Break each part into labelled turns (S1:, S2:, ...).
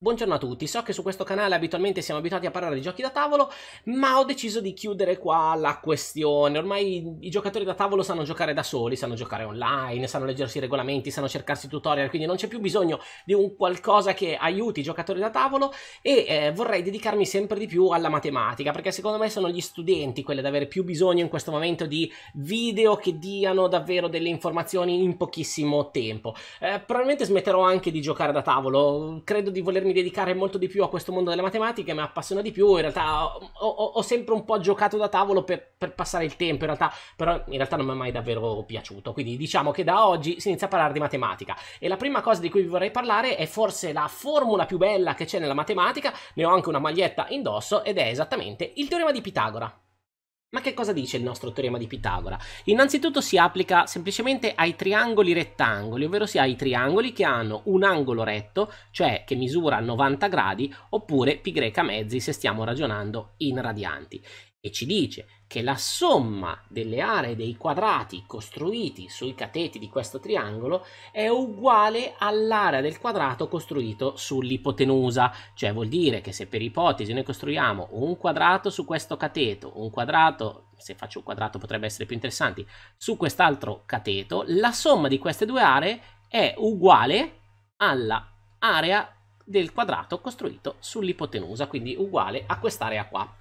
S1: Buongiorno a tutti, so che su questo canale abitualmente siamo abituati a parlare di giochi da tavolo, ma ho deciso di chiudere qua la questione. Ormai i giocatori da tavolo sanno giocare da soli, sanno giocare online, sanno leggersi i regolamenti, sanno cercarsi tutorial, quindi non c'è più bisogno di un qualcosa che aiuti i giocatori da tavolo e eh, vorrei dedicarmi sempre di più alla matematica, perché secondo me sono gli studenti quelli ad avere più bisogno in questo momento di video che diano davvero delle informazioni in pochissimo tempo. Eh, probabilmente smetterò anche di giocare da tavolo, credo di volermi potermi dedicare molto di più a questo mondo delle matematiche, mi appassiona di più, in realtà ho, ho, ho sempre un po' giocato da tavolo per, per, passare il tempo, in realtà, però in realtà non mi è mai davvero piaciuto, quindi diciamo che da oggi si inizia a parlare di matematica e la prima cosa di cui vi vorrei parlare è forse la formula più bella che c'è nella matematica, ne ho anche una maglietta indosso ed è esattamente il teorema di Pitagora. Ma che cosa dice il nostro teorema di Pitagora? Innanzitutto si applica semplicemente ai triangoli rettangoli, ovvero sia ai triangoli che hanno un angolo retto, cioè che misura 90 gradi, oppure π mezzi se stiamo ragionando in radianti e ci dice che la somma delle aree dei quadrati costruiti sui cateti di questo triangolo è uguale all'area del quadrato costruito sull'ipotenusa, cioè vuol dire che se per ipotesi noi costruiamo un quadrato su questo cateto, un quadrato, se faccio un quadrato potrebbe essere più interessante, su quest'altro cateto, la somma di queste due aree è uguale alla area del quadrato costruito sull'ipotenusa, quindi uguale a quest'area qua.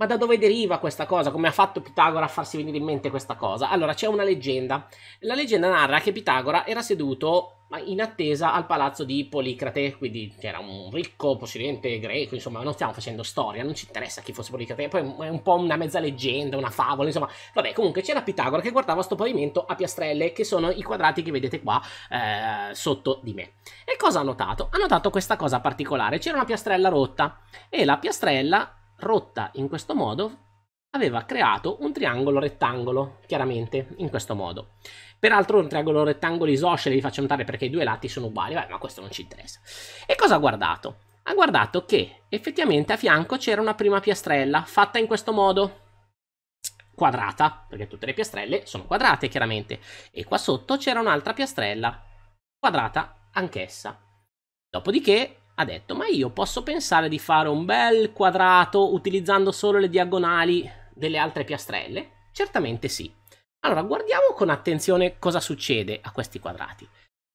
S1: Ma da dove deriva questa cosa? Come ha fatto Pitagora a farsi venire in mente questa cosa? Allora, c'è una leggenda. La leggenda narra che Pitagora era seduto in attesa al palazzo di Policrate, quindi era un ricco possidente greco, insomma, non stiamo facendo storia, non ci interessa chi fosse Policrate, poi è un po' una mezza leggenda, una favola, insomma, vabbè, comunque c'era Pitagora che guardava sto pavimento a piastrelle, che sono i quadrati che vedete qua eh, sotto di me. E cosa ha notato? Ha notato questa cosa particolare, c'era una piastrella rotta e la piastrella rotta in questo modo aveva creato un triangolo rettangolo, chiaramente, in questo modo. Peraltro un triangolo rettangolo isoscele vi faccio notare perché i due lati sono uguali, ma questo non ci interessa. E cosa ha guardato? Ha guardato che effettivamente a fianco c'era una prima piastrella fatta in questo modo, quadrata, perché tutte le piastrelle sono quadrate chiaramente, e qua sotto c'era un'altra piastrella quadrata anch'essa. Dopodiché ha detto ma io posso pensare di fare un bel quadrato utilizzando solo le diagonali delle altre piastrelle? Certamente sì. Allora guardiamo con attenzione cosa succede a questi quadrati.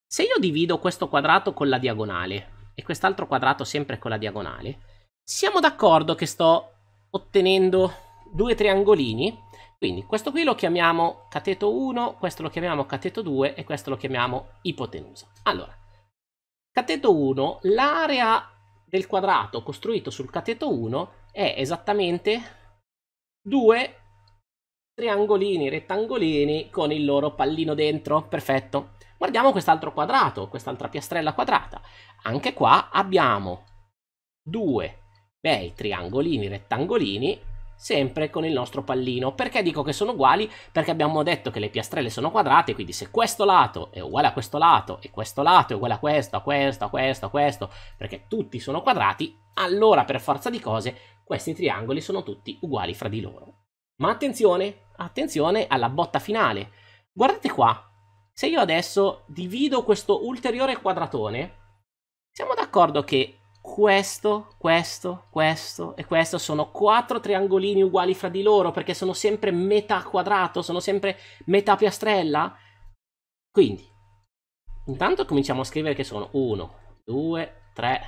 S1: Se io divido questo quadrato con la diagonale e quest'altro quadrato sempre con la diagonale, siamo d'accordo che sto ottenendo due triangolini? Quindi questo qui lo chiamiamo cateto 1, questo lo chiamiamo cateto 2 e questo lo chiamiamo ipotenusa. Allora, Cateto 1, l'area del quadrato costruito sul cateto 1 è esattamente due triangolini rettangolini con il loro pallino dentro, perfetto. Guardiamo quest'altro quadrato, quest'altra piastrella quadrata. Anche qua abbiamo due bei triangolini rettangolini sempre con il nostro pallino. Perché dico che sono uguali? Perché abbiamo detto che le piastrelle sono quadrate, quindi se questo lato è uguale a questo lato, e questo lato è uguale a questo, a questo, a questo, a questo, perché tutti sono quadrati, allora per forza di cose questi triangoli sono tutti uguali fra di loro. Ma attenzione, attenzione alla botta finale. Guardate qua, se io adesso divido questo ulteriore quadratone, siamo d'accordo che questo, questo, questo e questo sono quattro triangolini uguali fra di loro perché sono sempre metà quadrato, sono sempre metà piastrella. Quindi, intanto cominciamo a scrivere che sono 1, 2, 3,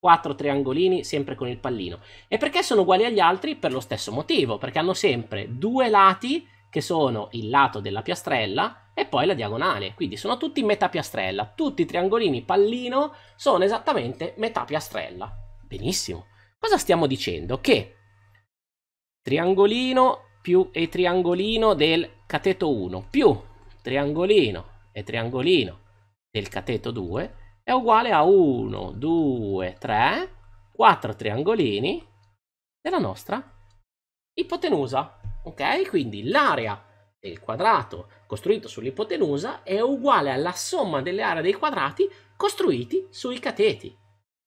S1: 4 triangolini sempre con il pallino. E perché sono uguali agli altri? Per lo stesso motivo, perché hanno sempre due lati che sono il lato della piastrella e poi la diagonale. Quindi sono tutti metà piastrella, tutti i triangolini pallino sono esattamente metà piastrella. Benissimo. Cosa stiamo dicendo? Che triangolino più e triangolino del cateto 1 più triangolino e triangolino del cateto 2 è uguale a 1, 2, 3, 4 triangolini della nostra ipotenusa. Ok? Quindi l'area del quadrato costruito sull'ipotenusa è uguale alla somma delle aree dei quadrati costruiti sui cateti.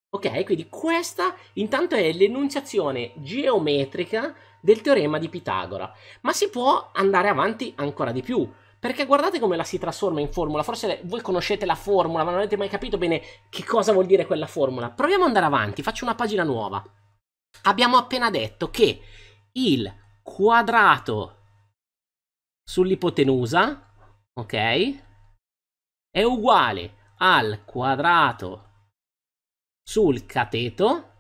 S1: Ok, quindi questa intanto è l'enunciazione geometrica del teorema di Pitagora, ma si può andare avanti ancora di più. Perché guardate come la si trasforma in formula, forse voi conoscete la formula, ma non avete mai capito bene che cosa vuol dire quella formula. Proviamo ad andare avanti, faccio una pagina nuova. Abbiamo appena detto che il quadrato sull'ipotenusa, ok, è uguale al quadrato sul cateto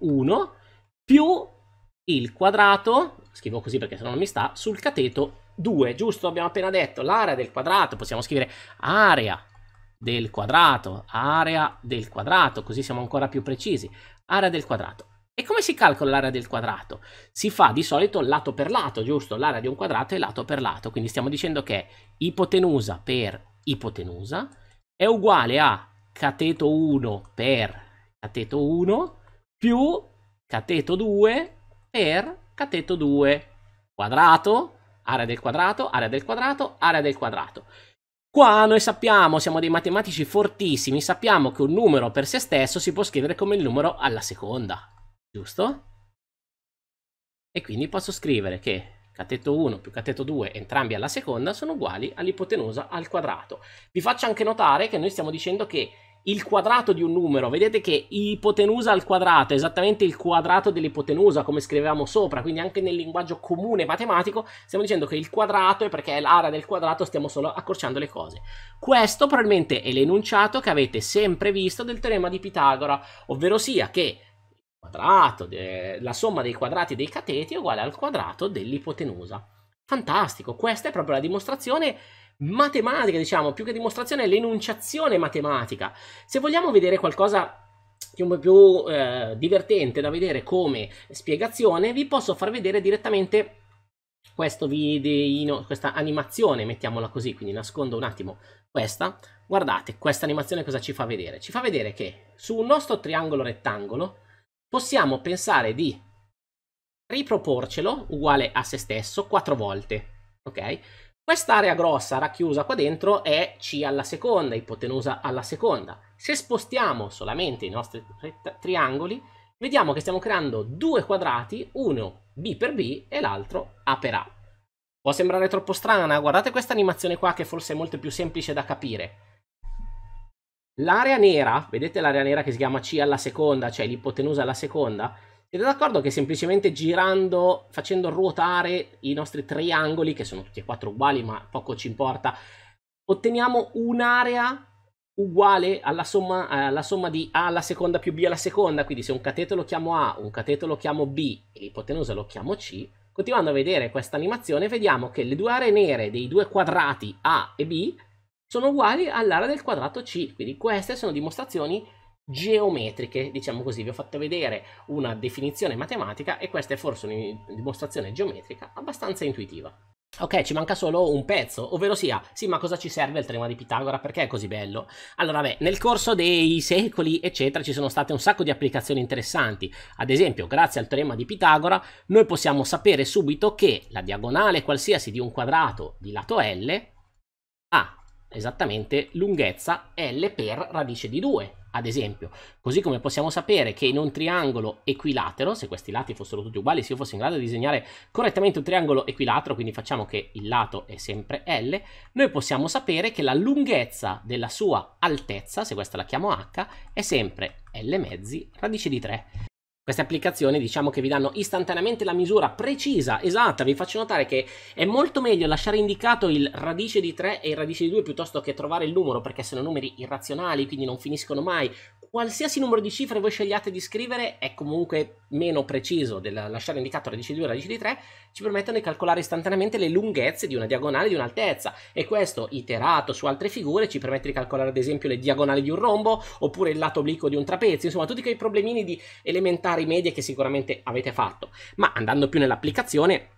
S1: 1 più il quadrato, scrivo così perché se no non mi sta, sul cateto 2, giusto? Abbiamo appena detto l'area del quadrato, possiamo scrivere area del quadrato, area del quadrato, così siamo ancora più precisi, area del quadrato e come si calcola l'area del quadrato? Si fa di solito lato per lato, giusto? L'area di un quadrato è lato per lato, quindi stiamo dicendo che ipotenusa per ipotenusa è uguale a cateto 1 per cateto 1 più cateto 2 per cateto 2 quadrato, area del quadrato, area del quadrato, area del quadrato. Qua noi sappiamo, siamo dei matematici fortissimi, sappiamo che un numero per se stesso si può scrivere come il numero alla seconda giusto? E quindi posso scrivere che cateto 1 più cateto 2, entrambi alla seconda, sono uguali all'ipotenusa al quadrato. Vi faccio anche notare che noi stiamo dicendo che il quadrato di un numero, vedete che ipotenusa al quadrato è esattamente il quadrato dell'ipotenusa come scrivevamo sopra, quindi anche nel linguaggio comune matematico stiamo dicendo che il quadrato è perché è l'area del quadrato, stiamo solo accorciando le cose. Questo probabilmente è l'enunciato che avete sempre visto del teorema di Pitagora, ovvero sia che quadrato de... la somma dei quadrati dei cateti è uguale al quadrato dell'ipotenusa. Fantastico, questa è proprio la dimostrazione matematica, diciamo, più che dimostrazione è l'enunciazione matematica. Se vogliamo vedere qualcosa di un po' più eh, divertente da vedere come spiegazione, vi posso far vedere direttamente questo video, questa animazione, mettiamola così, quindi nascondo un attimo questa. Guardate, questa animazione cosa ci fa vedere? Ci fa vedere che su un nostro triangolo rettangolo possiamo pensare di riproporcelo uguale a se stesso quattro volte, ok? Quest'area grossa racchiusa qua dentro è C alla seconda, ipotenusa alla seconda. Se spostiamo solamente i nostri triangoli, vediamo che stiamo creando due quadrati, uno B per B e l'altro A per A. Può sembrare troppo strana, guardate questa animazione qua che forse è molto più semplice da capire. L'area nera, vedete l'area nera che si chiama C alla seconda, cioè l'ipotenusa alla seconda? Siete d'accordo che semplicemente girando, facendo ruotare i nostri triangoli, che sono tutti e quattro uguali ma poco ci importa, otteniamo un'area uguale alla somma, alla somma, di A alla seconda più B alla seconda, quindi se un cateto lo chiamo A, un cateto lo chiamo B e l'ipotenusa lo chiamo C, continuando a vedere questa animazione vediamo che le due aree nere dei due quadrati A e B sono uguali all'area del quadrato C. Quindi queste sono dimostrazioni geometriche, diciamo così. Vi ho fatto vedere una definizione matematica e questa è forse una dimostrazione geometrica abbastanza intuitiva. Ok, ci manca solo un pezzo, ovvero sia, sì, ma cosa ci serve il teorema di Pitagora? Perché è così bello? Allora, beh, nel corso dei secoli, eccetera, ci sono state un sacco di applicazioni interessanti. Ad esempio, grazie al teorema di Pitagora, noi possiamo sapere subito che la diagonale qualsiasi di un quadrato di lato L ha esattamente lunghezza L per radice di 2, ad esempio. Così come possiamo sapere che in un triangolo equilatero, se questi lati fossero tutti uguali, se io fossi in grado di disegnare correttamente un triangolo equilatero, quindi facciamo che il lato è sempre L, noi possiamo sapere che la lunghezza della sua altezza, se questa la chiamo H, è sempre L mezzi radice di 3. Queste applicazioni diciamo che vi danno istantaneamente la misura precisa, esatta, vi faccio notare che è molto meglio lasciare indicato il radice di 3 e il radice di 2 piuttosto che trovare il numero perché sono numeri irrazionali, quindi non finiscono mai. Qualsiasi numero di cifre voi scegliate di scrivere è comunque meno preciso del lasciare indicato radice di 2 e radice di 3, ci permettono di calcolare istantaneamente le lunghezze di una diagonale e di un'altezza e questo iterato su altre figure ci permette di calcolare ad esempio le diagonali di un rombo oppure il lato obliquo di un trapezio, insomma tutti quei problemini di elementari medie che sicuramente avete fatto, ma andando più nell'applicazione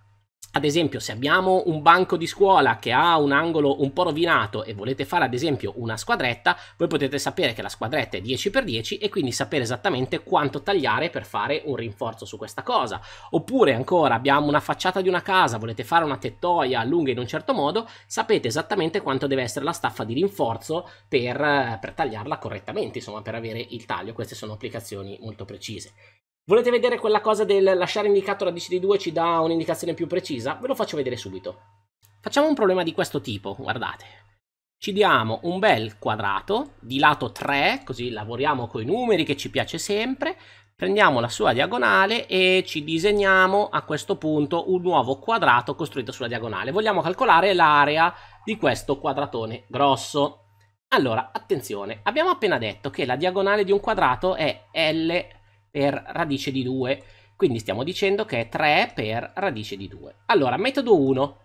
S1: ad esempio, se abbiamo un banco di scuola che ha un angolo un po' rovinato e volete fare ad esempio una squadretta, voi potete sapere che la squadretta è 10x10 e quindi sapere esattamente quanto tagliare per fare un rinforzo su questa cosa. Oppure ancora abbiamo una facciata di una casa, volete fare una tettoia lunga in un certo modo, sapete esattamente quanto deve essere la staffa di rinforzo per, eh, per tagliarla correttamente, insomma per avere il taglio. Queste sono applicazioni molto precise. Volete vedere quella cosa del lasciare indicato radice di 2 ci dà un'indicazione più precisa? Ve lo faccio vedere subito. Facciamo un problema di questo tipo, guardate. Ci diamo un bel quadrato di lato 3, così lavoriamo con i numeri che ci piace sempre, prendiamo la sua diagonale e ci disegniamo a questo punto un nuovo quadrato costruito sulla diagonale. Vogliamo calcolare l'area di questo quadratone grosso. Allora, attenzione, abbiamo appena detto che la diagonale di un quadrato è L per radice di 2, quindi stiamo dicendo che è 3 per radice di 2. Allora, metodo 1.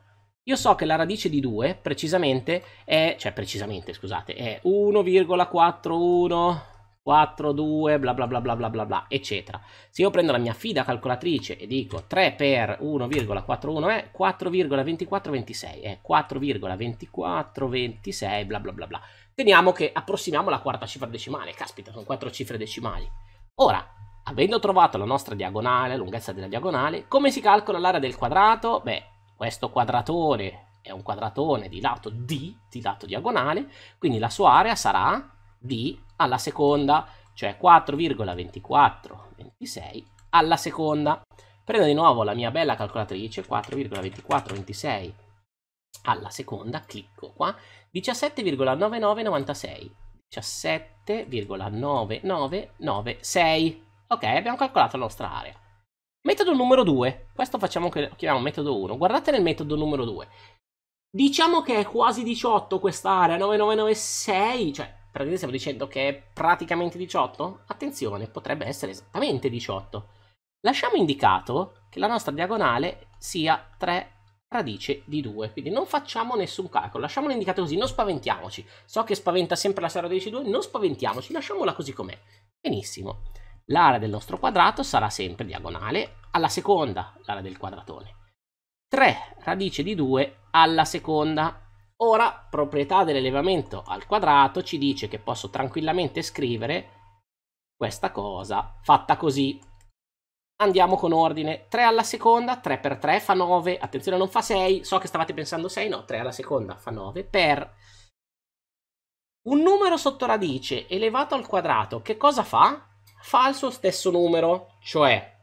S1: Io so che la radice di 2 precisamente è, cioè precisamente, scusate, è 1,4142 bla bla bla bla bla bla bla, eccetera. Se io prendo la mia fida calcolatrice e dico 3 per 1,41 è 4,2426, è 4,2426 bla bla bla bla. Teniamo che approssimiamo la quarta cifra decimale, caspita, sono quattro cifre decimali. Ora, Avendo trovato la nostra diagonale, la lunghezza della diagonale, come si calcola l'area del quadrato? Beh, questo quadratore è un quadratone di lato D, di lato diagonale, quindi la sua area sarà D alla seconda, cioè 4,2426 alla seconda. Prendo di nuovo la mia bella calcolatrice, 4,2426 alla seconda, clicco qua, 17,9996, 17,9996. Ok, abbiamo calcolato la nostra area. Metodo numero 2. Questo facciamo che lo chiamiamo metodo 1. Guardate nel metodo numero 2. Diciamo che è quasi 18 questa area, 9996, cioè praticamente stiamo dicendo che è praticamente 18? Attenzione, potrebbe essere esattamente 18. Lasciamo indicato che la nostra diagonale sia 3 radice di 2, quindi non facciamo nessun calcolo, lasciamola indicata così, non spaventiamoci. So che spaventa sempre la 0 radice di 2, non spaventiamoci, lasciamola così com'è. Benissimo l'area del nostro quadrato sarà sempre diagonale alla seconda, l'area del quadratone. 3 radice di 2 alla seconda. Ora, proprietà dell'elevamento al quadrato ci dice che posso tranquillamente scrivere questa cosa fatta così. Andiamo con ordine. 3 alla seconda, 3 per 3 fa 9. Attenzione, non fa 6. So che stavate pensando 6, no. 3 alla seconda fa 9 per... Un numero sotto radice elevato al quadrato, che cosa fa? fa il suo stesso numero, cioè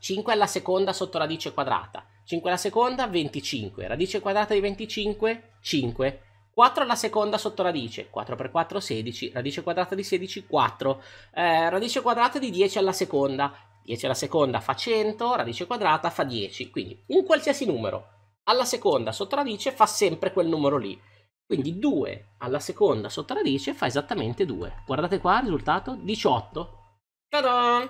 S1: 5 alla seconda sotto radice quadrata, 5 alla seconda 25, radice quadrata di 25 5, 4 alla seconda sotto radice, 4 per 4 16, radice quadrata di 16 4, eh, radice quadrata di 10 alla seconda, 10 alla seconda fa 100, radice quadrata fa 10, quindi un qualsiasi numero alla seconda sotto radice fa sempre quel numero lì. Quindi 2 mm. alla seconda sotto radice fa esattamente 2. Guardate qua il risultato, 18. Tadam!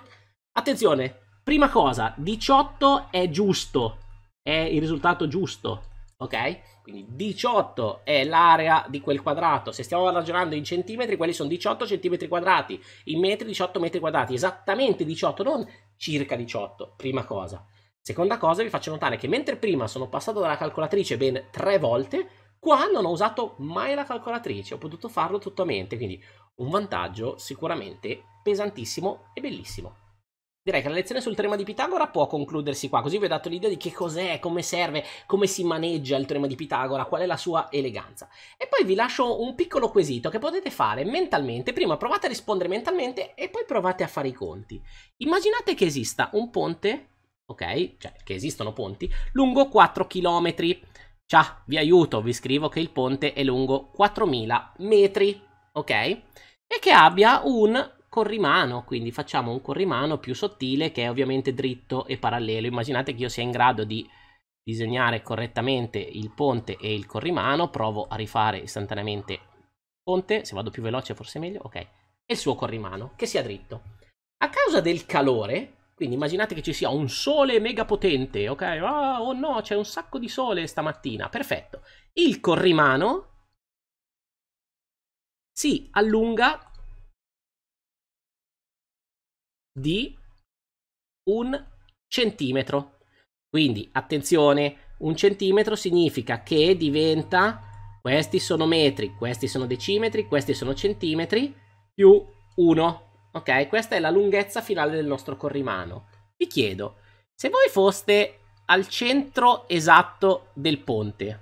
S1: Attenzione, prima cosa, 18 è giusto, è il risultato giusto, ok? Quindi 18 è l'area di quel quadrato. Se stiamo ragionando in centimetri, quelli sono 18 centimetri quadrati, in metri 18 metri quadrati, esattamente 18, non circa 18, prima cosa. Seconda cosa, vi faccio notare che mentre prima sono passato dalla calcolatrice ben 3 volte, Qua non ho usato mai la calcolatrice, ho potuto farlo tutto a mente, quindi un vantaggio sicuramente pesantissimo e bellissimo. Direi che la lezione sul teorema di Pitagora può concludersi qua, così vi ho dato l'idea di che cos'è, come serve, come si maneggia il teorema di Pitagora, qual è la sua eleganza. E poi vi lascio un piccolo quesito che potete fare mentalmente, prima provate a rispondere mentalmente e poi provate a fare i conti. Immaginate che esista un ponte, ok, cioè che esistono ponti, lungo 4 chilometri. Ciao, vi aiuto, vi scrivo che il ponte è lungo 4000 metri, ok? E che abbia un corrimano, quindi facciamo un corrimano più sottile che è ovviamente dritto e parallelo. Immaginate che io sia in grado di disegnare correttamente il ponte e il corrimano, provo a rifare istantaneamente il ponte, se vado più veloce forse è meglio, ok? E il suo corrimano, che sia dritto. A causa del calore, quindi immaginate che ci sia un sole mega potente, ok? Ah, oh no, c'è un sacco di sole stamattina, perfetto. Il corrimano si allunga di un centimetro. Quindi attenzione, un centimetro significa che diventa, questi sono metri, questi sono decimetri, questi sono centimetri, più 1. Ok, questa è la lunghezza finale del nostro corrimano. Vi chiedo, se voi foste al centro esatto del ponte,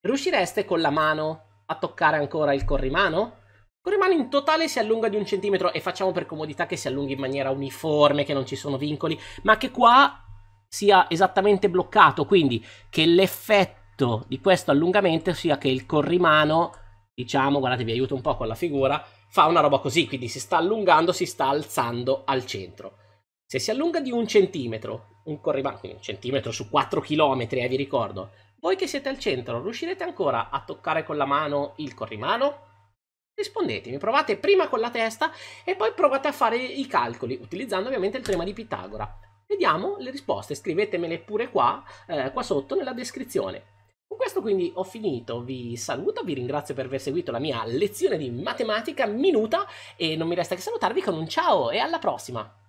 S1: riuscireste con la mano a toccare ancora il corrimano? Il corrimano in totale si allunga di un centimetro e facciamo per comodità che si allunghi in maniera uniforme, che non ci sono vincoli, ma che qua sia esattamente bloccato, quindi che l'effetto di questo allungamento sia che il corrimano, diciamo, guardate vi aiuto un po' con la figura, fa una roba così, quindi si sta allungando, si sta alzando al centro. Se si allunga di un centimetro, un corrimano, un centimetro su 4 km, eh, vi ricordo, voi che siete al centro, riuscirete ancora a toccare con la mano il corrimano? Rispondetemi, provate prima con la testa e poi provate a fare i calcoli, utilizzando ovviamente il teorema di Pitagora. Vediamo le risposte, scrivetemele pure qua, eh, qua sotto nella descrizione. Con questo quindi ho finito, vi saluto, vi ringrazio per aver seguito la mia lezione di matematica minuta e non mi resta che salutarvi con un ciao e alla prossima!